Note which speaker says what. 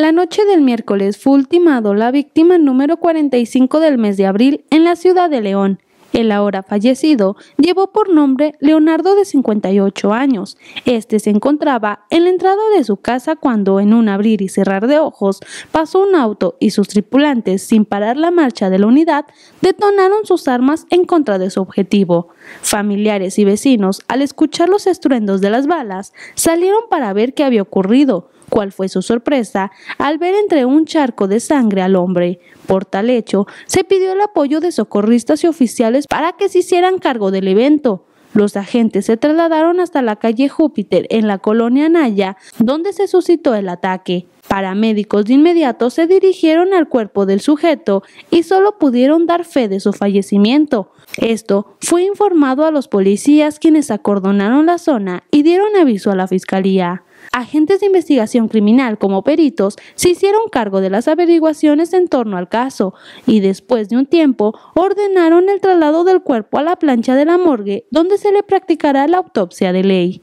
Speaker 1: La noche del miércoles fue ultimado la víctima número 45 del mes de abril en la ciudad de León. El ahora fallecido llevó por nombre Leonardo de 58 años. Este se encontraba en la entrada de su casa cuando en un abrir y cerrar de ojos pasó un auto y sus tripulantes, sin parar la marcha de la unidad, detonaron sus armas en contra de su objetivo. Familiares y vecinos, al escuchar los estruendos de las balas, salieron para ver qué había ocurrido ¿Cuál fue su sorpresa al ver entre un charco de sangre al hombre? Por tal hecho, se pidió el apoyo de socorristas y oficiales para que se hicieran cargo del evento. Los agentes se trasladaron hasta la calle Júpiter en la colonia Naya, donde se suscitó el ataque. Paramédicos de inmediato se dirigieron al cuerpo del sujeto y solo pudieron dar fe de su fallecimiento. Esto fue informado a los policías quienes acordonaron la zona y dieron aviso a la fiscalía. Agentes de investigación criminal como peritos se hicieron cargo de las averiguaciones en torno al caso y después de un tiempo ordenaron el traslado del cuerpo a la plancha de la morgue donde se le practicará la autopsia de ley.